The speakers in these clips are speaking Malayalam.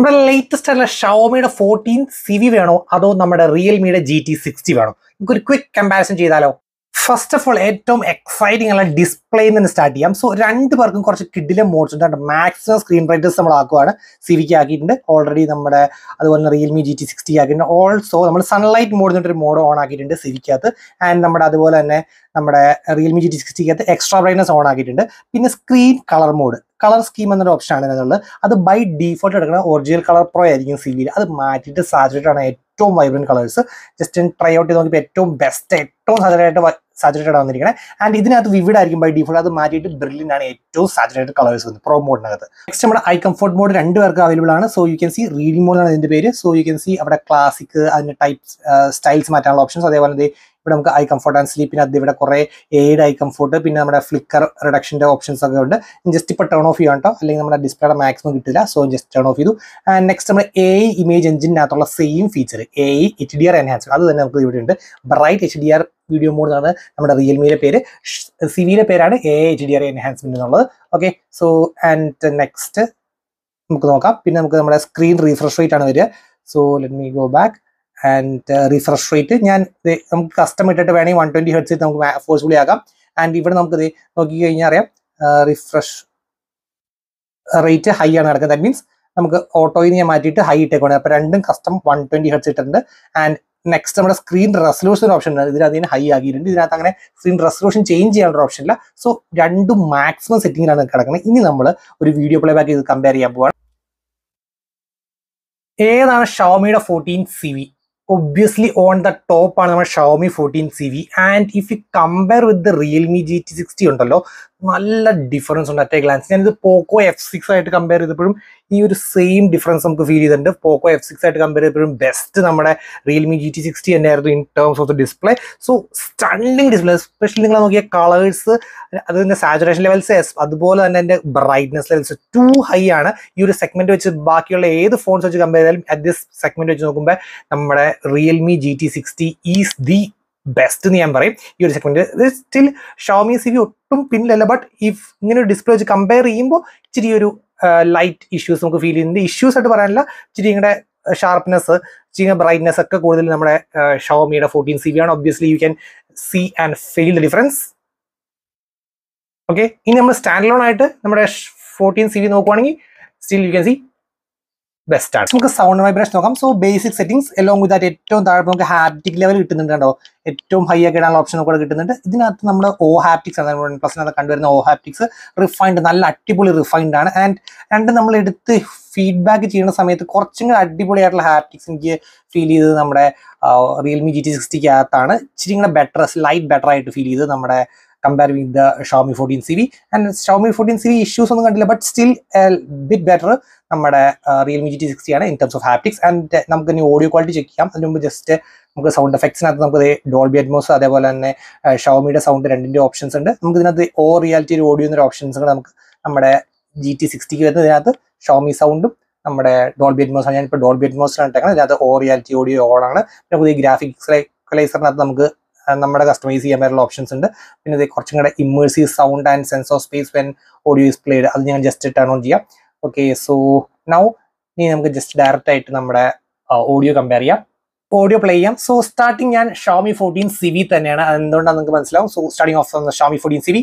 നമ്മുടെ ലേറ്റസ്റ്റ് അല്ല ഷോമിയുടെ ഫോർട്ടീൻ സി വി വേണോ അതോ നമ്മുടെ റിയൽമിയുടെ ജി ടി സിക്സ്റ്റി വേണോ നമുക്കൊരു ക്വിക്ക് കമ്പാരിസൺ ചെയ്താലോ ഫസ്റ്റ് ഓഫ് ഓൾ ഏറ്റവും എക്സൈറ്റിംഗ് അല്ല ഡിസ്പ്ലേ നിന്ന് സ്റ്റാർട്ട് ചെയ്യാം സോ രണ്ട് പേർക്കും കുറച്ച് കിഡിലെ മോഡ്സ് ഉണ്ട് മാക്സിമം സ്ക്രീൻ റൈറ്റേഴ്സ് നമ്മൾ ആക്കുവാണ് വിക്ക് ആക്കിയിട്ടുണ്ട് ഓൾറെഡി നമ്മുടെ അതുപോലെ തന്നെ റിയൽമി ജി ടി സിക്സ്റ്റി ആക്കിയിട്ടുണ്ട് ഓൾസോ നമ്മൾ സൺലൈറ്റ് മോഡ് എന്നിട്ട് ഒരു മോഡ് ഓൺ ആക്കിയിട്ടുണ്ട് സിവിക്കകത്ത് ആൻഡ് നമ്മുടെ അതുപോലെ തന്നെ നമ്മുടെ റിയൽമി ജി ടി സിക്സ്റ്റിക്കകത്ത് എക്സ്ട്രാ ബ്രൈറ്റ്നസ് ഓൺ ആക്കിയിട്ടുണ്ട് പിന്നെ screen colour mode colour scheme എന്നൊരു ഓപ്ഷൻ ആണ് അതിനുള്ളത് അത് ബൈ ഡീഫോൾട്ട് എടുക്കുന്ന ഒറിജിനൽ കളർ പ്രോ ആയിരിക്കും സി വിയിൽ അത് മാറ്റിയിട്ട് സാച്ചുറേറ്റ് ആണ് ഏറ്റവും vibrant colours just try out ചെയ്ത് നോക്കിയപ്പോൾ ഏറ്റവും ബെസ്റ്റ് ഏറ്റവും സാധ്യതയായിട്ട് സാച്ചുറേറ്റഡ് വന്നിരിക്കുന്നത് ആൻഡ് ഇതിനകത്ത് വിവിഡ് ആയിരിക്കും ബൈ ഡിഫോൾട്ട് അത് മാറ്റിയിട്ട് ബ്രില്ലിൻ ആണ് ഏറ്റവും സാച്ചുറേറ്റഡ് കളേഴ്സ് വന്നത് പ്രോ മോഡിനകത്ത് നെക്സ്റ്റ് നമ്മുടെ ഐ കംഫോർട്ട് മോഡ് രണ്ട് പേർക്ക് അവൈലബിൾ ആണ് so you can see reading mode ആണ് ഇതിന്റെ പേര് സോ യു കെൻ സി അവിടെ ക്ലാസിക് അതിന്റെ ടൈപ്പ് സ്റ്റൈൽസ് മാറ്റാനുള്ള ഓപ്ഷൻസ് അതേപോലെ ഇവിടെ നമുക്ക് ഐ കംഫോർട്ട് ആൻഡ് സ്ലീപ്പിന് അത് ഇവിടെ കുറെ എയ്ഡ് ഐ കംഫോർട്ട് പിന്നെ നമ്മുടെ ഫ്ലിക്കർ റിഡക്ഷൻ്റെ ഓപ്ഷൻസ് ഒക്കെ ഉണ്ട് ജസ്റ്റ് ഇപ്പോൾ ടേൺ ഓഫ് ചെയ്യണം കേട്ടോ അല്ലെങ്കിൽ നമ്മുടെ ഡിസ്പ്ലേയുടെ മാക്സിമം കിട്ടില്ല സോ ജസ്റ്റ് ടേൺ ഓഫ് ചെയ്തു ആൻഡ് നെക്സ്റ്റ് നമ്മുടെ എ ഇമേജ് എഞ്ചിനകത്തുള്ള same feature A H D R enhance അത് തന്നെ നമുക്ക് ഇവിടെ ഉണ്ട് bright H D R video mode എന്നാണ് നമ്മുടെ റിയൽമിയിലെ പേര് സിവിയുടെ പേരാണ് A H D R enhancement എന്നുള്ളത് ഓക്കെ സോ ആൻഡ് നെക്സ്റ്റ് നമുക്ക് നോക്കാം പിന്നെ നമുക്ക് നമ്മുടെ സ്ക്രീൻ റീഫ്രഷ് റേറ്റ് ആണ് വരിക so let me go back and refresh rate ഞാൻ നമുക്ക് കസ്റ്റം ഇട്ടിട്ട് വേണമെങ്കിൽ വൺ ട്വൻറ്റി ഹെഡ്സ് നമുക്ക് ഫോഴ്സ്ഫുള്ളി ആക്കാം ആൻഡ് ഇവിടെ നമുക്ക് നോക്കി നോക്കിക്കഴിഞ്ഞാൽ അറിയാം റിഫ്രഷ് റേറ്റ് ഹൈ ആണ് നടക്കുന്നത് ദാറ്റ് മീൻസ് നമുക്ക് ഓട്ടോയിൽ ഞാൻ മാറ്റിയിട്ട് ഹൈ ഇട്ടേക്കാണ് അപ്പോൾ രണ്ടും കസ്റ്റം വൺ ട്വൻറ്റി ഹെഡ്സ് ഇട്ടിട്ടുണ്ട് ആൻഡ് നെക്സ്റ്റ് നമ്മുടെ സ്ക്രീൻ റെസൊല്യൂഷൻ ഓപ്ഷൻ ഉണ്ട് ഇതിൽ അതിന് ഹൈ ആക്കിയിട്ടുണ്ട് ഇതിനകത്ത് അങ്ങനെ സ്ക്രീൻ റെസൊല്യൂഷൻ ചേഞ്ച് ചെയ്യാനുള്ള ഓപ്ഷൻ ഇല്ല സോ രണ്ടും മാക്സിമം സെറ്റിങ്ങിലാണ് കിടക്കുന്നത് ഇനി നമ്മൾ ഒരു വീഡിയോ പ്ലേ ബാക്ക് ചെയ്ത് കമ്പയർ ചെയ്യാൻ പോവാണ് ഏതാണ് ഷോമിയുടെ fourteen C V obviously on the top ആണ് നമ്മുടെ Xiaomi fourteen C V and if you compare with the Realme G T sixty ഉണ്ടല്ലോ നല്ല ഡിഫറൻസ് ഉണ്ട് അറ്റേ ഗ്ലാൻസ് ഞാനിത് പോക്കോ എഫ് സിക്സ് ആയിട്ട് കമ്പയർ ചെയ്തപ്പോഴും ഈ ഒരു സെയിം ഡിഫറൻസ് നമുക്ക് ഫീൽ ചെയ്തിട്ടുണ്ട് പോക്കോ എഫ് സിക്സ് ആയിട്ട് കമ്പയർ ചെയ്തപ്പോഴും ബെസ്റ്റ് നമ്മുടെ റിയൽമി ജി ടി സിക്സ്റ്റി തന്നെയായിരുന്നു in terms of the display so stunning display especially നിങ്ങൾ നോക്കിയ കളേഴ്സ് അതിൻ്റെ സാച്ചുറേഷൻ ലെവൽസ് അതുപോലെ തന്നെ എൻ്റെ ബ്രൈറ്റ്നസ് ലെവൽസ് ടു ഹൈ ആണ് ഈ ഒരു സെഗ്മെൻറ്റ് വെച്ച് ബാക്കിയുള്ള ഏത് ഫോൺസ് വെച്ച് കമ്പയർ ചെയ്താലും അറ്റ് ദിസ് സെഗ്മെൻറ്റ് വെച്ച് നോക്കുമ്പോൾ നമ്മുടെ Realme G T sixty is the best എന്ന് ഞാൻ പറയും ഈ ഒരു segment still Xiaomi C V ഒട്ടും പിന്നിലല്ല ബട്ട് ഇഫ് ഇങ്ങനെ ഒരു ഡിസ്പ്ലേ വെച്ച് കമ്പയർ ചെയ്യുമ്പോൾ ഇച്ചിരി ഒരു ലൈറ്റ് ഇഷ്യൂസ് നമുക്ക് ഫീൽ ചെയ്യുന്നുണ്ട് ഇഷ്യൂസ് ആയിട്ട് പറയാനില്ല ഇച്ചിരി ഇങ്ങനെ ഷാർപ്നെസ് ചെയ്യുന്ന ബ്രൈറ്റ്നെസ് ഒക്കെ കൂടുതൽ നമ്മുടെ ഷോമിയുടെ ഫോർട്ടീൻ സി വി ആണ് obviously you can see and feel the difference okay ഇനി നമ്മൾ സ്റ്റാൻഡ് ലോൺ ആയിട്ട് നമ്മുടെ ഫോർട്ടീൻ സി വി നോക്കുവാണെങ്കിൽ still you can see best ആണ് നമുക്ക് സൗണ്ട് വൈബ്രേഷൻ നോക്കാം so basic settings along with that ഏറ്റവും താഴെ നമുക്ക് ഹാപ്റ്റിക് ലെവൽ കിട്ടുന്നുണ്ട് കണ്ടോ ഏറ്റവും ഹൈ ആക്കി ഇടാനുള്ള ഓപ്ഷൻ കൂടെ കിട്ടുന്നുണ്ട് ഇതിനകത്ത് നമ്മൾ ഓ ഹാപ്റ്റിക്സ് ആണ് വൺ പ്ലസിനകത്ത് കണ്ടുവരുന്ന ഓ ഹാപ്റ്റിക്സ് റിഫൈൻഡ് നല്ല അടിപൊളി റിഫൈൻഡ് ആണ് ആൻഡ് രണ്ട് നമ്മൾ എടുത്ത് ഫീഡ്ബാക്ക് ചെയ്യുന്ന സമയത്ത് കുറച്ചും കൂടി അടിപൊളിയായിട്ടുള്ള ഹാപ്റ്റിക്സ് എനിക്ക് ഫീൽ ചെയ്തത് നമ്മുടെ റിയൽമി ജി ടി സിക്സ്റ്റിക്കകത്താണ് ഇച്ചിരി കൂടെ ബെറ്റർ ലൈറ്റ് ബെറ്റർ ആയിട്ട് ഫീൽ ചെയ്തത് നമ്മുടെ compared with the Xiaomi 14 CV and Xiaomi 14 CV issues ഒന്നും കണ്ടില്ല ബട്ട് സ്റ്റിൽ ബിറ്റ് ബെറ്റർ നമ്മുടെ റിയൽമി ജി ടി സിക്സ്റ്റി ആണ് in terms of haptics and നമുക്ക് ഇനി ഓഡിയോ ക്വാളിറ്റി ചെക്ക് ചെയ്യാം അതിന് മുമ്പ് ജസ്റ്റ് നമുക്ക് സൗണ്ട് എഫക്ട്സിനകത്ത് നമുക്ക് ഡോൾബി അറ്റ്മോസ് അതേപോലെ തന്നെ ഷവമിയുടെ സൗണ്ട് രണ്ടിൻ്റെ ഓപ്ഷൻസ് ഉണ്ട് നമുക്ക് ഇതിനകത്ത് ഓ റിയാലിറ്റി ഒരു ഓഡിയോ എന്നൊരു ഓപ്ഷൻസ് ഉണ്ട് നമുക്ക് നമ്മുടെ ജി ടി സിക്സ്റ്റിക്ക് വരുന്ന ഇതിനകത്ത് ഷവമി സൗണ്ടും നമ്മുടെ Dolby അറ്റ്മോസ് ആണ് ഞാനിപ്പോൾ ഡോൾബി അറ്റ്മോസിലാണ് ഇട്ടേക്കുന്നത് ഇതിനകത്ത് ഓ റിയാലിറ്റി ഓഡിയോ ഓൺ ആണ് പിന്നെ പുതിയ ഗ്രാഫിക്സ് ലൈസറിനകത്ത് നമുക്ക് നമ്മുടെ കസ്റ്റമൈസ് ചെയ്യാൻ വരെയുള്ള ഓപ്ഷൻസ് ഉണ്ട് പിന്നെ ഇത് കുറച്ചും കൂടെ immersive sound and sense of space when audio is played അത് ഞാൻ ജസ്റ്റ് ടേൺ ഓൺ ചെയ്യാം ഓക്കെ സോ നൗ ഇനി നമുക്ക് ജസ്റ്റ് ഡയറക്റ്റ് ആയിട്ട് നമ്മുടെ ഓഡിയോ കമ്പയർ ചെയ്യാം ഓഡിയോ പ്ലേ ചെയ്യാം സോ സ്റ്റാർട്ടിങ് ഞാൻ ഷോമി ഫോർട്ടീൻ സിവി തന്നെയാണ് എന്തുകൊണ്ടാണ് നിങ്ങൾക്ക് മനസ്സിലാവും so starting of Xiaomi fourteen CV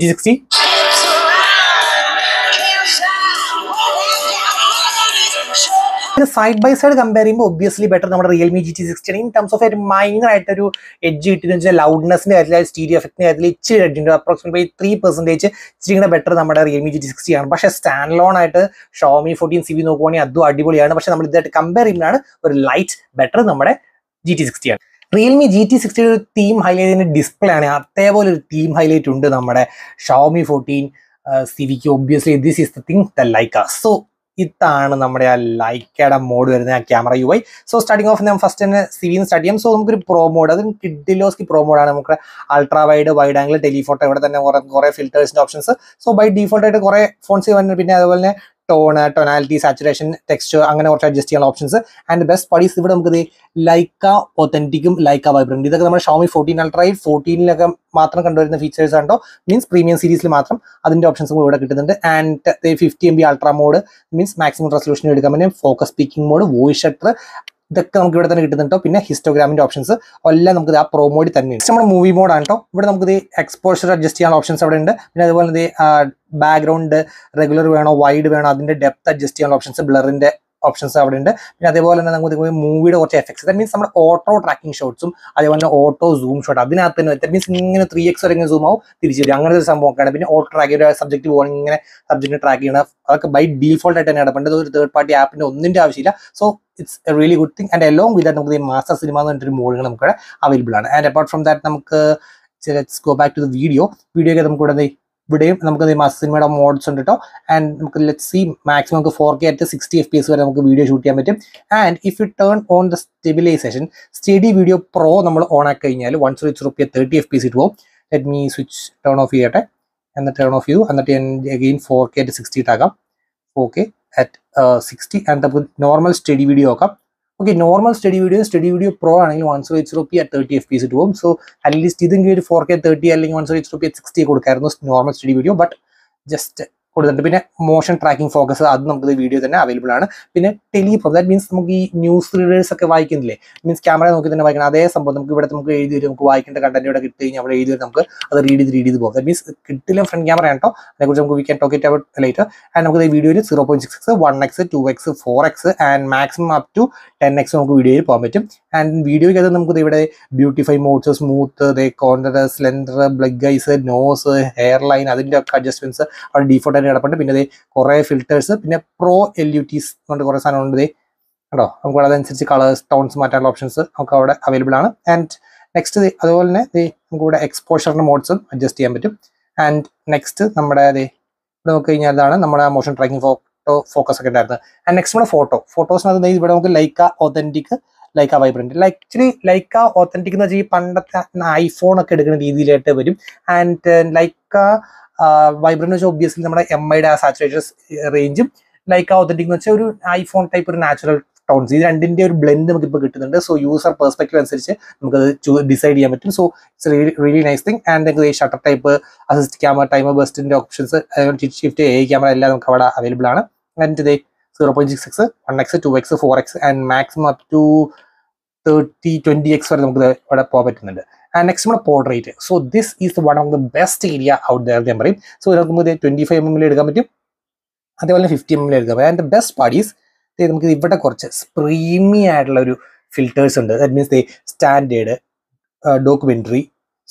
T sixty side by side compare ചെയ്യുമ്പോൾ ഒബ്വിയസ്ലി ബെറ്റർ നമ്മുടെ Realme G T sixty in terms of ഒരു മൈനർ ആയിട്ടൊരു എഡ്ജ് കിട്ടിയെന്ന് വെച്ചാൽ ലൗഡ്നെസിന്റെ കാര്യത്തിൽ സ്റ്റീരിയോ എഫക്റ്റിന് കാര്യത്തിൽ ഇച്ചിരി എഡ്ജ് ഉണ്ട് അപ്രോക്സിമേറ്റ്ലി ത്രീ പെർസെന്റേജ് ഇച്ചിരി കൂടെ ബെറ്റർ നമ്മുടെ റിയൽമി ജി സിക്സ്റ്റി ആണ് പക്ഷേ സ്റ്റാൻഡ് ലോൺ ആയിട്ട് ഷോമി ഫോർട്ടീൻ സി വി നോക്കുവാണെങ്കിൽ അതും അടിപൊളിയാണ് പക്ഷേ നമ്മൾ ഇതായിട്ട് കമ്പയർ ചെയ്യുമ്പോഴാണ് ഒരു ലൈറ്റ് ബെറ്റർ നമ്മുടെ ജി ടി സിക്സ്റ്റി ആണ് റിയൽമി ജി ടി സിക്സ്റ്റി ഒരു തീം ഹൈലൈറ്റ് ഡിസ്പ്ലേ ആണ് അതേപോലെ ഒരു തീം ഹൈലൈറ്റ് ഉണ്ട് നമ്മുടെ ഷോമി ഫോർട്ടീൻ സിവിക്ക് obviously this is the thing the Leica so ഇതാണ് നമ്മുടെ ആ ലൈക്കയുടെ മോഡ് വരുന്ന ആ camera U I so starting off ഞാൻ ഫസ്റ്റ് തന്നെ സിവിന്ന് സ്റ്റാർട്ട് ചെയ്യാം സോ നമുക്കൊരു പ്രോ മോഡ് അതും കിഡിലോസ്കി പ്രോ മോഡാണ് നമുക്ക് ultra wide wide angle telephoto ഇവിടെ തന്നെ കുറേ കുറേ ഫിൽറ്റേഴ്സിൻ്റെ ഓപ്ഷൻസ് സോ ബൈ ഡിഫോൾട്ടായിട്ട് കുറേ ഫോൺസ് വന്നു പിന്നെ അതുപോലെ തന്നെ ടോൺ ടൊനാലിറ്റി സാച്ചുറേഷൻ ടെക്സ്ചർ അങ്ങനെ കുറച്ച് അഡ്ജസ്റ്റ് ചെയ്യാൻ ഓപ്ഷൻസ് ആൻഡ് ബെസ്റ്റ് പടീസ് ഇവിടെ നമുക്ക് ലൈക്ക ഒത്തൻറ്റിക്കും ലൈക്ക വൈബ്രൻറ്റ് ഇതൊക്കെ നമ്മുടെ ഷോമി ഫോർട്ടീൻ അൾട്രൈ ഫോർട്ടീനിലൊക്കെ മാത്രം കണ്ടുവരുന്ന ഫീച്ചേഴ്സ് ആണോ മീൻസ് പ്രീമിയം സീരീസിൽ മാത്രം അതിൻ്റെ ഓപ്ഷൻസും ഇവിടെ കിട്ടുന്നുണ്ട് and fifty M B ultra mode means maximum resolution എടുക്കാൻ പറ്റും focus speaking mode voice shutter ഇതൊക്കെ നമുക്ക് ഇവിടെ തന്നെ കിട്ടുന്നുണ്ടോ പിന്നെ ഹിസ്റ്റോഗ്രാമിന്റെ ഓപ്ഷൻസ് എല്ലാം നമുക്ക് ആ പ്രോ മോഡിൽ തന്നെ ഉണ്ട് നമ്മുടെ മൂവി മോഡാണ് കേട്ടോ ഇവിടെ നമുക്ക് എക്സ്പോഷർ അഡ്ജസ്റ്റ് ചെയ്യാൻ ഓപ്ഷൻസ് അവിടെ ഉണ്ട് പിന്നെ അതുപോലെ ബാക്ക്ഗ്രൗണ്ട് റെഗുലർ വേണോ വൈഡ് വേണോ അതിന്റെ ഡെപ്ത് അഡ്ജസ്റ്റ് ചെയ്യാൻ ഓപ്ഷൻസ് ബ്ലറിന്റെ ഓപ്ഷൻസ് അവിടെ ഉണ്ട് പിന്നെ അതേപോലെ തന്നെ നമുക്ക് മൂവിയുടെ കുറച്ച് എഫക്ട്സ് ദാറ്റ് മീൻസ് നമ്മുടെ ഓട്ടോ ട്രാക്കിംഗ് ഷോട്ട്സും അതേപോലെ തന്നെ ഓട്ടോ സൂം ഷോട്ട് അതിനകത്ത് തന്നെ ദാറ്റ് മീൻസ് ഇങ്ങനെ ത്രീ എക്സ് വരെ സൂം ആവും തിരിച്ചു വരും അങ്ങനത്തെ ഒരു സംഭവമൊക്കെയാണ് പിന്നെ ഓട്ടോ ട്രാക്ക് ചെയ്യുന്ന സബ്ജക്റ്റ് പോകണം ഇങ്ങനെ സബ്ജക്റ്റ് ട്രാക്ക് ചെയ്യണം അതൊക്കെ ബൈ ഡീഫോൾട്ട് ആയിട്ട് തന്നെ നടപ്പുണ്ട് ഒരു തേർഡ് പാർട്ടി ആപ്പിന്റെ ഒന്നിന്റെ ആവശ്യമില്ല so it's a really good thing and along with നമുക്ക് മാസ്റ്റർ സിനിമ എന്ന് പറഞ്ഞിട്ടൊരു മോഡുകൾ നമുക്ക് അവൈലബിൾ ആണ് ആൻഡ് അപ്പാർട്ട് ഫ്രം ദാറ്റ് നമുക്ക് let's go back to the video video ഒക്കെ നമുക്ക് ഇവിടെ ഇവിടെയും നമുക്ക് മാസ്റ്റർ സിനിമയുടെ മോഡ്സ് ഉണ്ട് കേട്ടോ ആൻഡ് നമുക്ക് ലെറ്റ് സി മാക്സിമം നമുക്ക് four K at sixty F P S വരെ നമുക്ക് വീഡിയോ ഷൂട്ട് ചെയ്യാൻ പറ്റും and if you turn on the stabilisation steady video pro നമ്മൾ ഓൺ ആക്കി കഴിഞ്ഞാൽ വൺ സോ സിക്സ് റുപ്പിയ തേർട്ടി എഫ് പി എസ് ഇട്ട് പോകും let me switch turn off ചെയ്യട്ടെ എന്നിട്ട് ടേൺ ഓഫ് ചെയ്യൂ എന്നിട്ട് ഞാൻ again four K at sixty ഇട്ടാക്കാം okay at uh, 60 and the normal steady video ഒക്കെ okay normal steady video steady video pro ആണെങ്കിൽ one zero eight p at thirty FPS ഇട്ട് പോകും സോ അറ്റ്ലീസ്റ്റ് ഇതെങ്കിലും ഒരു ഫോർ കെ തേർട്ടി അല്ലെങ്കിൽ one zero eight p at sixty കൊടുക്കായിരുന്നു normal steady video but just കൊടുത്തിട്ടുണ്ട് പിന്നെ മോഷൻ ട്രാക്കിംഗ് ഫോക്കസ് അത് നമുക്ക് വീഡിയോ തന്നെ അവൈലബിൾ ആണ് പിന്നെ ടെലിപ്രോ ദാറ്റ് മീൻസ് നമുക്ക് ഈ ന്യൂസ് റീഡേഴ്സ് ഒക്കെ വായിക്കുന്നില്ലേ മീൻസ് ക്യാമറ നോക്കി തന്നെ വായിക്കണം അതേ സംഭവം നമുക്ക് ഇവിടെ നമുക്ക് എഴുതി വരും നമുക്ക് വായിക്കേണ്ട കണ്ടന്റ് ഇവിടെ കിട്ടി കഴിഞ്ഞാൽ അവിടെ എഴുതി നമുക്ക് അത് റീഡ് ചെയ്ത് റീഡ് ചെയ്ത് പോകും ദാറ്റ് മീൻസ് കിട്ടില്ല ഫ്രണ്ട് ക്യാമറ ആണോ കേട്ടോ നമുക്ക് we can talk it about later and നമുക്ക് ഈ വീഡിയോയിൽ zero point six X one X two X four X and maximum up to ten X നമുക്ക് വീഡിയോയിൽ പോകാൻ പറ്റും ആൻഡ് വീഡിയോയ്ക്ക് അത് നമുക്ക് ഇവിടെ beautify modes smooth the contour slender ബ്ലഗ് ഐസ് നോസ് ഹെയർ ലൈൻ അതിൻ്റെ ഒക്കെ അഡ്ജസ്റ്റ്മെന്റ്സ് അവിടെ ഡിഫോൾട്ട് തന്നെ കിടപ്പുണ്ട് പിന്നെ ഇത് കുറേ ഫിൽറ്റേഴ്സ് പിന്നെ പ്രോ എൽ യു ടീസ് കൊണ്ട് കുറേ സാധനങ്ങളുണ്ട് ഇത് കേട്ടോ നമുക്ക് അതനുസരിച്ച് കളേഴ്സ് ടോൺസ് മാറ്റാനുള്ള ഓപ്ഷൻസ് നമുക്ക് അവിടെ അവൈലബിൾ ആണ് ആൻഡ് നെക്സ്റ്റ് അതുപോലെ തന്നെ നമുക്ക് ഇവിടെ എക്സ്പോഷറിൻ്റെ മോഡ്സും അഡ്ജസ്റ്റ് ചെയ്യാൻ പറ്റും ആൻഡ് നെക്സ്റ്റ് നമ്മുടെ ഇത് ഇവിടെ നോക്കി കഴിഞ്ഞാൽ ഇതാണ് നമ്മുടെ മോഷൻ ട്രാക്കിംഗ് ഫോട്ടോ ഫോക്കസ് ഒക്കെ ഉണ്ടായിരുന്നത് ആൻഡ് നെക്സ്റ്റ് നമ്മുടെ ഫോട്ടോ ഫോട്ടോസിനകത്ത് ഇവിടെ നമുക്ക് Leica authentic Leica vibrant like actually Leica authentic എന്ന് വെച്ചാൽ ഈ പണ്ടത്തെ ഐഫോൺ ഒക്കെ എടുക്കുന്ന രീതിയിലായിട്ട് വരും ആൻഡ് ലൈക്ക uh, വൈബ്രന്റ് വെച്ചാൽ ഒബ്വിയസ്ലി നമ്മുടെ എം ഐയുടെ ആ സാച്ചുറേഷൻ റേഞ്ചും ലൈക്ക് ഒത്തൻറ്റിക് എന്ന് വെച്ചാൽ ഒരു ഐഫോൺ ടൈപ്പ് ഒരു നാച്ചുറൽ ടോൺസ് ഇത് രണ്ടിന്റെ ഒരു ബ്ലെൻഡ് നമുക്ക് ഇപ്പോൾ കിട്ടുന്നുണ്ട് സോ യൂസർ പെർസ്പെക്റ്റീവ് അനുസരിച്ച് നമുക്ക് ഡിസൈഡ് ചെയ്യാൻ പറ്റും so it's really nice thing and നിങ്ങൾക്ക് ഈ shutter type assist camera timer ബെസ്റ്റിന്റെ ഓപ്ഷൻസ് ഷിഫ്റ്റ് എ ക്യാമറ എല്ലാം നമുക്ക് അവിടെ അവൈലബിൾ ആണ് ആൻഡ് ഇതേ zero point six X one X two X four X and maximum up to thirty twenty X വരെ നമുക്ക് ഇവിടെ പോകാൻ പറ്റുന്നുണ്ട് ആൻഡ് നെക്സ്റ്റ് നമ്മൾ portrait so this is one of the best area out there ഞാൻ പറയും സോ നമുക്ക് ട്വന്റി ഫൈവ് എം എൽ എടുക്കാൻ പറ്റും അതേപോലെ ഫിഫ്റ്റി എം എൽ എടുക്കാൻ പറ്റും ആൻഡ് ദ ബെസ്റ്റ് പാർട്ടീസ് നമുക്ക് ഇവിടെ കുറച്ച് സ്പ്രീമി ആയിട്ടുള്ള ഒരു ഫിൽറ്റേഴ്സ് ഉണ്ട് that means the standard documentary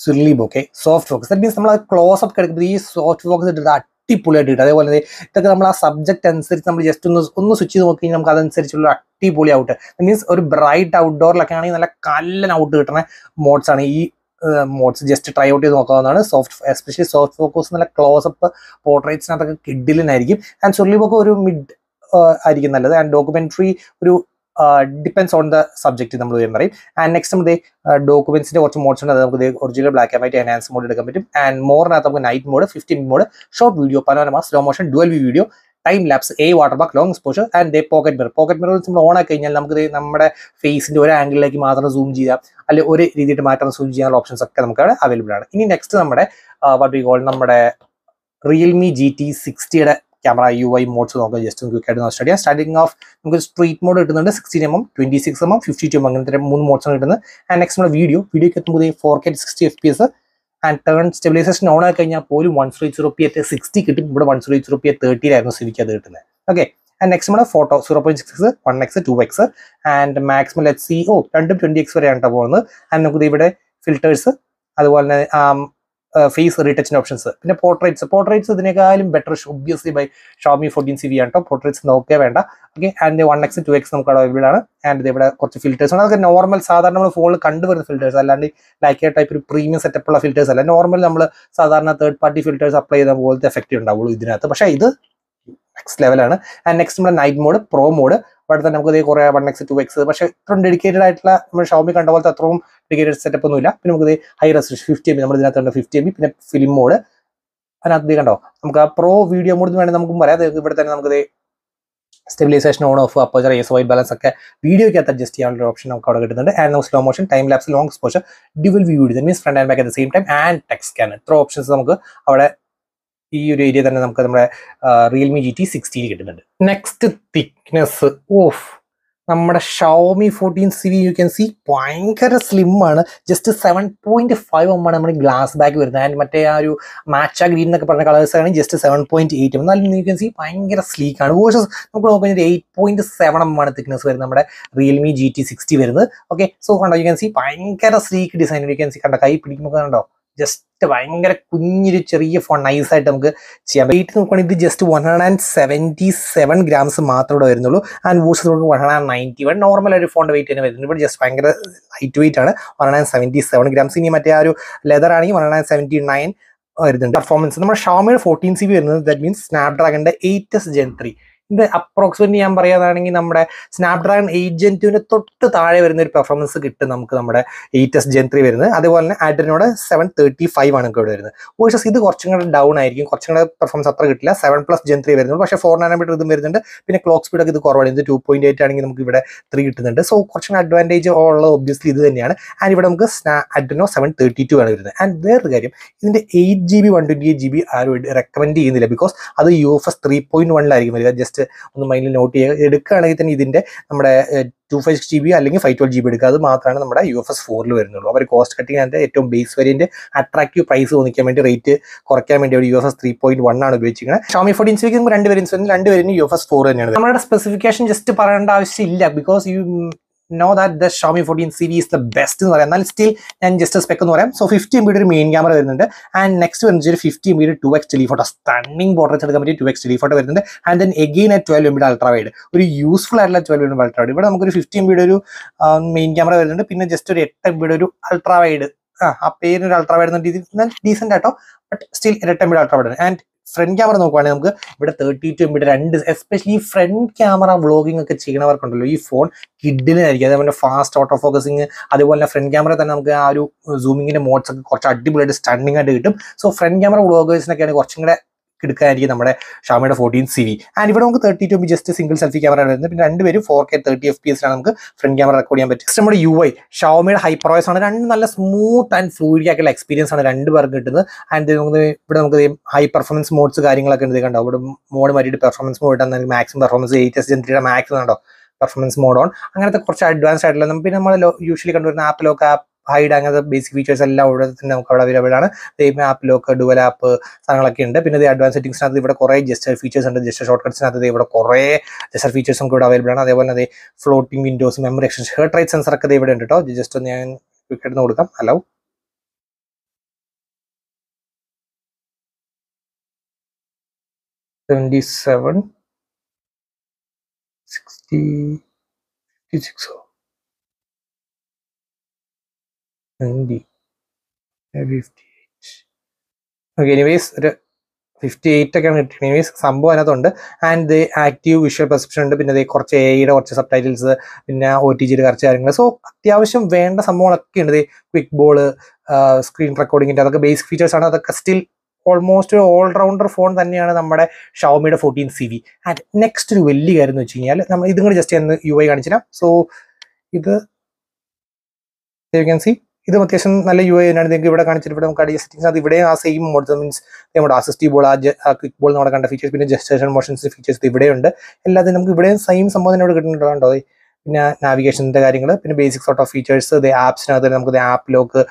swirly bokeh soft focus that means നമ്മൾ ക്ലോസ് അപ്പ് കിടക്കുമ്പോൾ ഈ സോഫ്റ്റ് ഫോക്കസ് ഇട്ടിട്ട് അടിപൊളിയായിട്ട് കിട്ടും അതേപോലെ ഇതൊക്കെ നമ്മൾ ആ സബ്ജക്ട് അനുസരിച്ച് നമ്മൾ ജസ്റ്റ് ഒന്ന് ഒന്ന് സ്വിച്ച് ചെയ്ത് നോക്കി നമുക്ക് അതനുസരിച്ചുള്ള അടിപൊളി ഔട്ട് മീൻസ് ഒരു ബ്രൈറ്റ് ഔട്ട്ഡോറിലൊക്കെ ആണെങ്കിൽ നല്ല കല്ലൻ ഔട്ട് കിട്ടുന്ന ആണ് ഈ മോഡ്സ് ജസ്റ്റ് ട്രൈ ഔട്ട് ചെയ്ത് നോക്കാവുന്നതാണ് സോഫ്റ്റ് എസ്പെഷ്യലി സോഫ്റ്റ് ഫോക്കസ് നല്ല ക്ലോസപ്പ് പോർട്രേറ്റ്സിനകത്തൊക്കെ കിഡിലിനായിരിക്കും ആൻഡ് സുർലിബൊക്കെ ഒരു മിഡ് ആയിരിക്കും നല്ലത് ആൻഡ് ഡോക്യുമെന്ററി ഒരു ഡിപ്പെൻസ് ഓൺ ദ സബ്ജക്ട് നമ്മൾ വരും പറയും ആൻഡ് നെക്സ്റ്റ് നമ്മുടെ ഡോക്യുമെന്റ്സിന്റെ കുറച്ച് മോഡ്സ് ഉണ്ട് അത് നമുക്ക് original black and white enhance mode എടുക്കാൻ പറ്റും ആൻഡ് മോറിനകത്ത് നമുക്ക് night mode fifteen mode short video panorama slow motion dual video time lapse A water back long exposure and the pocket mirror pocket mirror നമ്മൾ ഓൺ ആക്കി കഴിഞ്ഞാൽ നമുക്ക് നമ്മുടെ ഫേസിന്റെ ഒരു ആംഗിളിലേക്ക് മാത്രം സൂം ചെയ്യാം അല്ലെ ഒരു രീതിയിൽ മാറ്റം സൂം ചെയ്യാനുള്ള ഓപ്ഷൻസ് ഒക്കെ നമുക്ക് അവിടെ അവൈലബിൾ ആണ് ഇനി നെക്സ്റ്റ് നമ്മുടെ വട്ട് വി കോൾ നമ്മുടെ റിയൽമി ജി ടി സിക്സ്റ്റിയുടെ ക്യാമറ യു ഐ മോഡ്സ് നോക്കാം ജസ്റ്റ് ക്വിക്ക് ആയിട്ട് ചെയ്യാം സ്റ്റാർട്ടിംഗ് ഓഫ് നമുക്ക് സ്ട്രീറ്റ് മോഡ് കിട്ടുന്നുണ്ട് sixteen M M twenty six M M fifty two M അങ്ങനത്തെ മൂന്ന് മോഡ്സാണ് കിട്ടുന്നത് ആൻഡ് നെക്സ്റ്റ് നമ്മുടെ വീഡിയോ വീഡിയോക്ക് എത്തുമ്പോൾ four K sixty F P S and turn stabilization on ആയി കഴിഞ്ഞാൽ പോലും one zero eight p sixty കിട്ടും ഇവിടെ വൺ സീറോ എയ്റ്റ് റുപ്പിയ തേർട്ടിയിലായിരുന്നു സ്ഥിതിക്ക് അത് കിട്ടുന്നത് ഓക്കെ ആൻഡ് നെക്സ്റ്റ് നമ്മുടെ photo zero point six one X two X and maximum let see oh രണ്ടും ട്വന്റി എക്സ് വരെയാണ് പോകുന്നത് ആൻഡ് നമുക്ക് ഇവിടെ ഫിൽറ്റേഴ്സ് അതുപോലെ തന്നെ um, ഫേസ് റീടച്ചിങ് ഓപ്ഷൻസ് പിന്നെ പോർട്രേറ്റ്സ് പോർട്രേറ്റ്സ് ഇതിനേക്കാളും better obviously by Xiaomi fourteen C V ആണ് കേട്ടോ പോർട്രേറ്റ്സ് നോക്കേ വേണ്ട okay and one X two X നമുക്ക് അവൈലബിൾ ആണ് ആൻഡ് ഇവിടെ കുറച്ച് ഫിൽറ്റേഴ്സ് ആണ് അതൊക്കെ നോർമൽ സാധാരണ നമ്മൾ ഫോണിൽ കണ്ടുവരുന്ന ഫിൽറ്റേഴ്സ് അല്ലാണ്ട് ലൈക്ക് ടൈപ്പ് ഒരു പ്രീമിയം സെറ്റപ്പ് ഉള്ള ഫിൽറ്റേഴ്സ് അല്ല നോർമൽ നമ്മൾ സാധാരണ തേർഡ് പാർട്ടി ഫിൽറ്റേഴ്സ് അപ്ലൈ ചെയ്യുന്ന പോലത്തെ എഫക്റ്റ് ഉണ്ടാവുള്ളൂ ഇതിനകത്ത് പക്ഷേ ഇത് നെക്സ്റ്റ് ലെവലാണ് ആൻഡ് നെക്സ്റ്റ് നമ്മുടെ നൈറ്റ് മോഡ് പ്രോ മോഡ് ഇവിടെ തന്നെ നമുക്ക് കുറെ വൺ എക്സ് ടു എക്സ് പക്ഷേ ഇത്രയും ഡെഡിക്കേറ്റഡ് ആയിട്ടുള്ള നമ്മൾ ഷോമി കണ്ട പോലത്തെ അത്രയും ഡെഡിക്കേറ്റഡ് സെറ്റപ്പ് ഇല്ല പിന്നെ നമുക്ക് high resolution fifty M B നമ്മൾ ഇതിനകത്ത് ഫിഫ്റ്റി എം ബി പിന്നെ ഫിലിം മോഡ് അതിനകത്ത് കണ്ടോ നമുക്ക് ആ പ്രോ വീഡിയോ മോഡ് വേണമെങ്കിൽ നമുക്ക് പറയാം ഇവിടെ തന്നെ നമുക്ക് stabilization on off exposure S white balance ഒക്കെ വീഡിയോയ്ക്കകത്ത് അഡ്ജസ്റ്റ് ചെയ്യാനുള്ള ഓപ്ഷൻ നമുക്ക് അവിടെ കിട്ടുന്നുണ്ട് ആൻഡ് നമുക്ക് slow motion time lapse long exposure dual view ഇത് means front and back at the same time and text scan ഇത്ര ഓപ്ഷൻസ് നമുക്ക് അവിടെ ഈ ഒരു ഏരിയ തന്നെ നമുക്ക് നമ്മുടെ റിയൽമി ജി ടി സിക്സ്റ്റിയിൽ കിട്ടുന്നുണ്ട് നെക്സ്റ്റ് തിക്നെസ് ഓഫ് നമ്മുടെ Xiaomi fourteen C Civi you can see ഭയങ്കര സ്ലിം ആണ് just seven point five M ആണ് നമ്മുടെ ഗ്ലാസ് ബാക്ക് വരുന്നത് ആൻഡ് മറ്റേ ആ ഒരു മാച്ച ഗ്രീൻ എന്നൊക്കെ പറഞ്ഞ കളേഴ്സ് ആണ് ജസ്റ്റ് സെവൻ പോയിന്റ് എയ്റ്റ് എന്നാലും യു ക്യാൻ സി ഭയങ്കര സ്ലീക്ക് ആണ് വേഴ്സസ് നമുക്ക് നോക്കുന്ന ഒരു എയ്റ്റ് പോയിന്റ് സെവൻ എം ആണ് തിക്നെസ് വരുന്നത് നമ്മുടെ റിയൽമി ജി ടി സിക്സ്റ്റി വരുന്നത് ഓക്കെ സോ കണ്ടോ യു ക്യാൻ സി ഭയങ്കര sleek design you can see കണ്ടോ കൈ പിടിക്കുമ്പോൾ കണ്ടോ ജസ്റ്റ് ഭയങ്കര കുഞ്ഞൊരു ചെറിയ ഫോൺ നൈസായിട്ട് നമുക്ക് ചെയ്യാം വെയിറ്റ് നോക്കുകയാണെങ്കിൽ ഇത് just one hundred and seventy seven grams മാത്രമേ വരുന്നുള്ളൂ ആൻഡ് വൂഷസ് നമുക്ക് one hundred and ninety one normal ഒരു ഫോണിൻ്റെ വെയിറ്റ് തന്നെ വരുന്നുണ്ട് ഇവിടെ ജസ്റ്റ് ഭയങ്കര ലൈറ്റ് വെയിറ്റ് ആണ് one hundred and seventy seven grams ഇനി മറ്റേ ആ ഒരു ലെതർ ആണെങ്കിൽ one hundred and seventy nine വരുന്നുണ്ട് പെർഫോമൻസ് നമ്മുടെ ഷോമിയുടെ ഫോർട്ടീൻ സി ബി വരുന്നത് ദാറ്റ് മീൻസ് സ്നാപ്ഡ്രാഗണിൻ്റെ എയ്റ്റസ് ജെൻ ത്രീ ഇത് അപ്രോക്സിമേറ്റ് ഞാൻ പറയുകയാണെങ്കിൽ നമ്മുടെ സ്നാപ്ഡ്രാഗൺ എയ്റ്റ് ജെൻ ടുവിന് തൊട്ട് താഴെ വരുന്ന ഒരു പെർഫോമൻസ് കിട്ടും നമുക്ക് നമ്മുടെ എയ്റ്റ് എസ് ജെൻ ത്രീ വരുന്നത് അതുപോലെ തന്നെ ആഡ്രിനോട് സെവൻ തേർട്ടി ഫൈവ് ആണ് ഇവിടെ വരുന്നത് വേഴ്സസ് ഇത് കുറച്ചും കൂടെ ഡൗൺ ആയിരിക്കും കുറച്ചും കൂടെ പെർഫോമൻസ് അത്ര കിട്ടില്ല സെവൻ പ്ലസ് ജെൻ ത്രീ വരുന്നുള്ളൂ പക്ഷേ ഫോർ നാനോമീറ്റർ ഇതും വരുന്നുണ്ട് പിന്നെ ക്ലോക്ക് സ്പീഡൊക്കെ ഇത് കുറവാണ് ഇത് ടു പോയിന്റ് എയ്റ്റ് ആണെങ്കിൽ നമുക്ക് ഇവിടെ ത്രീ കിട്ടുന്നുണ്ട് സോ കുറച്ചും അഡ്വാൻറ്റേജ് ഉള്ളത് ഒബ്വിയസ്ലി ഇത് തന്നെയാണ് ആൻഡ് ഇവിടെ നമുക്ക് സ്നാ അഡ്രിനോ സെവൻ തേർട്ടി ടു ആണ് വരുന്നത് ആൻഡ് വേറൊരു കാര്യം ഇതിൻ്റെ eight G B one twenty eight G B ആരും റെക്കമെൻഡ് ചെയ്യുന്നില്ല ബിക്കോസ് അത് U F S three point വണ്ണിലായിരിക്കും വരിക ജസ്റ്റ് ജസ്റ്റ് ഒന്ന് മൈൻഡിൽ നോട്ട് ചെയ്യുക എടുക്കുകയാണെങ്കിൽ തന്നെ ഇതിൻ്റെ നമ്മുടെ two five six G B അല്ലെങ്കിൽ ഫൈവ് ട്വൽവ് ജി ബി എടുക്കുക അത് മാത്രമാണ് നമ്മുടെ യു എഫ് എസ് ഫോറിൽ വരുന്നുള്ളൂ അവർ കോസ്റ്റ് കട്ടിങ്ങിൻ്റെ ഏറ്റവും ബേസ് വേരിയൻറ്റ് അട്രാക്റ്റീവ് പ്രൈസ് തോന്നിക്കാൻ വേണ്ടി റേറ്റ് കുറയ്ക്കാൻ വേണ്ടി അവർ U F S three point one ആണ് ഉപയോഗിച്ചിരിക്കുന്നത് ഷാമി ഫോർട്ടീൻ സിക്ക് രണ്ട് പേരും രണ്ട് പേരും യു എഫ് എസ് ഫോർ തന്നെയാണ് നമ്മുടെ സ്പെസിഫിക്കേഷൻ ജസ്റ്റ് പറയേണ്ട ആവശ്യമില്ല ബിക്കോസ് ഈ know that the Xiaomi fourteen C Civi is the best എന്ന് പറയാം എന്നാൽ സ്റ്റിൽ ഞാൻ ജസ്റ്റ് സ്പെക്ക് എന്ന് പറയാം സോ ഫിഫ്റ്റി എം ഒരു മെയിൻ ക്യാമറ വരുന്നുണ്ട് ആൻഡ് നെക്സ്റ്റ് വരുന്ന ഒരു fifty M two X telephoto stunning portrait എടുക്കാൻ പറ്റിയ ടു എക്സ് ടെലി ഫോട്ടോ വരുന്നുണ്ട് ആൻഡ് ദെൻ എഗെയിൻ ആ ട്വൽവ് എം ബിയുടെ അൾട്രാ വൈഡ് ഒരു യൂസ്ഫുൾ ആയിട്ടുള്ള twelve M B ultra wide ഇവിടെ നമുക്കൊരു ഫിഫ്റ്റി എം ഒരു മെയിൻ ക്യാമറ വരുന്നുണ്ട് പിന്നെ ജസ്റ്റ് ഒരു എട്ട് എം ബിയുടെ ഒരു അൾട്രാ വൈഡ് ആ പേരിന് ഒരു അൾട്രാ വൈഡ് ഡീസെന്റ് ആട്ടോ ബട്ട് സ്റ്റിൽ ഇരട്ടമ്പിയുടെ ultra wide and front camera നോക്കുവാണെങ്കിൽ നമുക്ക് ഇവിടെ തേർട്ടി ടു എം ബിയുടെ രണ്ട് എസ്പെഷ്യലി ഫ്രണ്ട് ക്യാമറ വ്ളോഗിംഗ് ഒക്കെ ചെയ്യണവർക്കുണ്ടല്ലോ ഈ ഫോൺ കിഡിലായിരിക്കും അതേപോലെ ഫാസ്റ്റ് ഓട്ടോ ഫോക്കസിങ് അതുപോലെ ഫ്രണ്ട് ക്യാമറ തന്നെ നമുക്ക് ആ ഒരു സൂമിങ്ങിന്റെ മോഡ്സ് ഒക്കെ കുറച്ച് അടിപൊളിയായിട്ട് സ്റ്റണ്ണിങ് ആയിട്ട് കിട്ടും സോ ഫ്രണ്ട് ക്യാമറ വ്ളോഗേഴ്സിനൊക്കെയാണ് കുറച്ചും കൂടെ എടുക്കാനായിരിക്കും നമ്മുടെ ഷാമിയുടെ ഫോർട്ടീൻ സി വി ആൻഡ് ഇവിടെ നമുക്ക് thirty two B just single selfie camera വരുന്നത് പിന്നെ രണ്ടുപേരും four K thirty F P ആണ് നമുക്ക് ഫ്രണ്ട് ക്യാമറ റെക്കോർഡ് ചെയ്യാൻ പറ്റും നമ്മുടെ യു ഐ ഹൈ പ്രോയസ് ആണ് രണ്ട് നല്ല സ്മൂത്ത് ആൻഡ് ഫ്ലൂയിഡ് ആയിട്ടുള്ള എക്സ്പീരിയൻസ് ആണ് രണ്ട് പേർക്ക് കിട്ടുന്നത് ആൻഡ് നമുക്ക് ഇവിടെ നമുക്ക് ഹൈ പെർഫോമൻസ് മോഡ്സ് കാര്യങ്ങളൊക്കെ ഉണ്ട് കണ്ടോ ഇവിടെ മോഡ് മാറ്റി പെർഫോമൻസ് മോഡ് ഇട്ടാൽ maximum performance eight S gen ത്രീയുടെ മാക്സിമം ഉണ്ടോ പെർഫോമൻസ് മോഡ് ഓൺ അങ്ങനത്തെ കുറച്ച് അഡ്വാൻസ് ആയിട്ടുള്ള പിന്നെ നമ്മൾ യൂഷ്വലി കണ്ടുവരുന്ന ആപ്പ് ലോക്ക് ആപ്പ് ഹൈഡ് അങ്ങനത്തെ ബേസിക് ഫീച്ചേഴ്സ് എല്ലാം ഇവിടെ തന്നെ നമുക്ക് അവിടെ അവൈലബിൾ ആണ് മാപ്പ് ലോക്ക് ഡുവൽ ആപ്പ് സാധനങ്ങളൊക്കെ ഉണ്ട് പിന്നെ അഡ്വാൻസ് സെറ്റിംഗ്സിനകത്ത് ഇവിടെ കുറേ ജസ്റ്റർ ഫീച്ചേഴ്സ് ഉണ്ട് ജസ്റ്റർ ഷോർട്ട് കട്ട്സിനകത്ത് ഇവിടെ കുറേ ജസ്റ്റർ ഫീച്ചേഴ്സും കൂടെ അവൈലബിൾ ആണ് അതേപോലെ അതേ floating windows memory extension heart rate sensor ഒക്കെ ഇവിടെ ഉണ്ട് കേട്ടോ ജസ്റ്റ് ഞാൻ ക്വിക്കായിട്ട് കൊടുക്കാം ഹലോ സെവൻറ്റി സെവൻ സിക്സ്റ്റി സിക്സോ ninety fifty eight okay anyways ഒരു ഫിഫ്റ്റി എയ്റ്റ് ഒക്കെയാണ് കിട്ടിയത് എനിവേസ് സംഭവം അതിനകത്തുണ്ട് and the active visual perception ഉണ്ട് പിന്നെ ദേ കുറച്ച് എയുടെ കുറച്ച് സബ് ടൈറ്റിൽസ് പിന്നെ ഒ ടി ജിയുടെ കുറച്ച് കാര്യങ്ങൾ സോ അത്യാവശ്യം വേണ്ട സംഭവങ്ങളൊക്കെ ഉണ്ട് ദേ ക്വിക്ക് ബോൾ സ്ക്രീൻ റെക്കോർഡിങ്ങിൻ്റെ അതൊക്കെ ബേസിക് ഫീച്ചേഴ്സ് ആണ് അതൊക്കെ സ്റ്റിൽ ഓൾമോസ്റ്റ് ഒരു ഓൾറൗണ്ടർ ഫോൺ തന്നെയാണ് നമ്മുടെ ഷവമിയുടെ fourteen C V and next ഒരു വലിയ കാര്യം എന്ന് വെച്ച് കഴിഞ്ഞാൽ നമ്മൾ ഇതും കൂടി ജസ്റ്റ് ഒന്ന് യു ഐ കാണിച്ചിരാം സോ ഇത് യു ക്യാൻ സി ഇത് അത്യാവശ്യം നല്ല യു ഐ ആണ് നിങ്ങൾക്ക് ഇവിടെ കാണിച്ചിട്ട് ഇവിടെ നമുക്ക് അടിയ സെറ്റിംഗ്സ് അത് ഇവിടെ ആ സെയിം മോഡ്സ് മീൻസ് നമ്മുടെ അസിസ്റ്റീവ് ബോൾ ആ ക്വിക്ക് ബോൾ നമ്മുടെ കണ്ട ഫീച്ചേഴ്സ് പിന്നെ ജസ്റ്റേഷൻ മോഷൻസ് ഫീച്ചേഴ്സ് ഇവിടെ ഉണ്ട് എല്ലാത്തിനും നമുക്ക് ഇവിടെ സെയിം സംഭവം തന്നെ ഇവിടെ കിട്ടുന്നുണ്ടോ പിന്നെ നാവിഗേഷൻ്റെ കാര്യങ്ങൾ പിന്നെ ബേസിക് സോർട്ട് ഓഫ് ഫീച്ചേഴ്സ് ഇത് ആപ്സിനകത്ത് നമുക്ക് app lock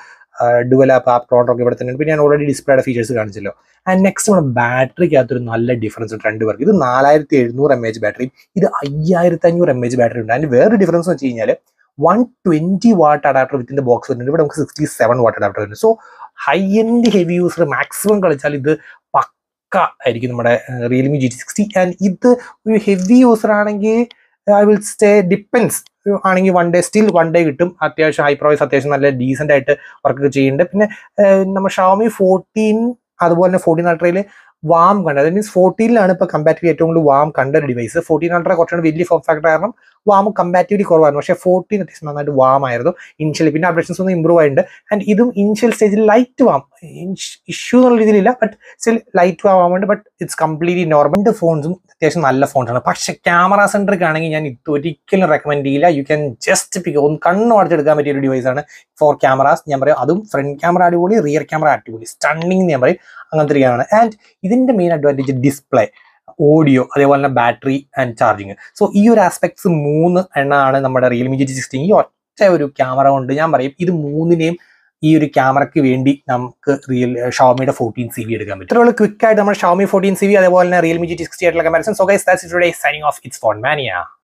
dual app app ഒക്കെ ഇവിടെ തന്നെയാണ് പിന്നെ ഞാൻ ഓൾറെഡി ഡിസ്പ്ലേയുടെ ഫീച്ചേഴ്സ് കാണിച്ചല്ലോ ആൻഡ് നെക്സ്റ്റ് നമ്മുടെ ബാറ്ററിക്കകത്തൊരു നല്ല ഡിഫറൻസ് ഉണ്ട് രണ്ട് പേർക്ക് ഇത് നാലായിരത്തി എഴുന്നൂറ് എം എച്ച് ബാറ്ററി ഇത് അയ്യായിരത്തി അഞ്ഞൂറ് എം എച്ച് ബാറ്ററി ഉണ്ട് അതിന് വേറൊരു ഡിഫറൻസ് എന്ന് വെച്ച് കഴിഞ്ഞാൽ വൺ ട്വന്റി വാട്ട് അഡാപ്റ്റർ വിത്തിൻ്റെ ബോക്സ് വരുന്നുണ്ട് ഇവിടെ നമുക്ക് സിക്സ്റ്റി സെവൻ വാട്ട് അഡാപ്റ്റർ വരുന്നുണ്ട് so high end heavy user maximum കളിച്ചാൽ ഇത് പക്ക ആയിരിക്കും നമ്മുടെ Realme G T sixty and ഇത് ഒരു ഹെവി യൂസർ ആണെങ്കിൽ ഐ വിൽ സ്റ്റേ ഡിപ്പെൻസ് ആണെങ്കിൽ one day still one day കിട്ടും അത്യാവശ്യം ഹൈ പ്രൈസ് അത്യാവശ്യം നല്ല ഡീസൻ്റ് ആയിട്ട് വർക്ക് ചെയ്യുന്നുണ്ട് പിന്നെ നമ്മൾ ഷാമി ഫോർട്ടീൻ അതുപോലെ തന്നെ ഫോർട്ടീൻ അൾട്രയിൽ വാം കണ്ടത് മീൻസ് ഫോർട്ടീനിലാണ് ഇപ്പോൾ കമ്പാറ്റീവ് ഏറ്റവും കൂടുതൽ വാം കണ്ട ഒരു ഡിവൈസ് ഫോർട്ടീൻ അൾട്ര കുറച്ചാണ് വലിയ ഫോം ഫാക്ടർ കാരണം വാം കമ്പാറ്റീവ്ലി കുറവായിരുന്നു പക്ഷേ ഫോർട്ടീൻ അത്യാവശ്യം നന്നായിട്ട് വാം ആയിരുന്നു ഇനിഷ്യലി പിന്നെ അപ്ഡേഷൻസ് ഒന്നും ഇമ്പ്രൂവ് ആയിട്ടുണ്ട് ആൻഡ് ഇതും ഇൻഷ്യൽ സ്റ്റേജിൽ ലൈറ്റ് വാം ഇഷ്യൂ എന്നുള്ള രീതിയിലില്ല ബട്ട് സ്റ്റിൽ ലൈറ്റ് വാം ആവുന്നുണ്ട് ബട്ട് ഇറ്റ്സ് കംപ്ലീറ്റ്ലി നോർമൽ ഫോൺസും അത്യാവശ്യം നല്ല ഫോണാണ് പക്ഷെ ക്യാമറ സെൻട്രിക് ആണെങ്കിൽ ഞാൻ ഇത് ഒരിക്കലും റെക്കമെൻഡ് ചെയ്യില്ല യു ക്യാൻ ജസ്റ്റ് പിക്ക് ഒന്ന് കണ്ണ് അടച്ചെടുക്കാൻ പറ്റിയ ഒരു ഡിവൈസ് ആണ് ഫോർ ക്യാമറാസ് ഞാൻ പറയും അതും ഫ്രണ്ട് ക്യാമറ അടിപൊളി റിയർ ക്യാമറ അടിപൊളി സ്റ്റണ്ണിങ് ഞാൻ പറയും അങ്ങനത്തെ ഒരു ക്യാമറ ആൻഡ് ഇതിന്റെ മെയിൻ അഡ്വാൻറ്റേജ് ഡിസ്പ്ലേ ഓഡിയോ അതേപോലെ തന്നെ ബാറ്ററി ആൻഡ് ചാർജിങ് സോ ഈ ഒരു ആസ്പെക്ട്സ് മൂന്ന് എണ്ണമാണ് നമ്മുടെ റിയൽമി ജി സിക്സ്റ്റീൻ ഈ ഒറ്റ ഒരു ക്യാമറ കൊണ്ട് ഞാൻ പറയും ഇത് മൂന്നിനെയും ഈ ഒരു ക്യാമറയ്ക്ക് വേണ്ടി നമുക്ക് റിയൽ ഷോമിയുടെ ഫോർട്ടീൻ സി വി എടുക്കാൻ പറ്റും ഇത്രയുള്ള ക്വിക്ക് ആയിട്ട് നമ്മുടെ ഷോമി ഫോർട്ടീൻ സി വി അതേപോലെ തന്നെ റിയൽമി ജി ടി സിക്സ്റ്റി ആയിട്ടുള്ള comparison so guys that's today signing off it's phone മാനിയ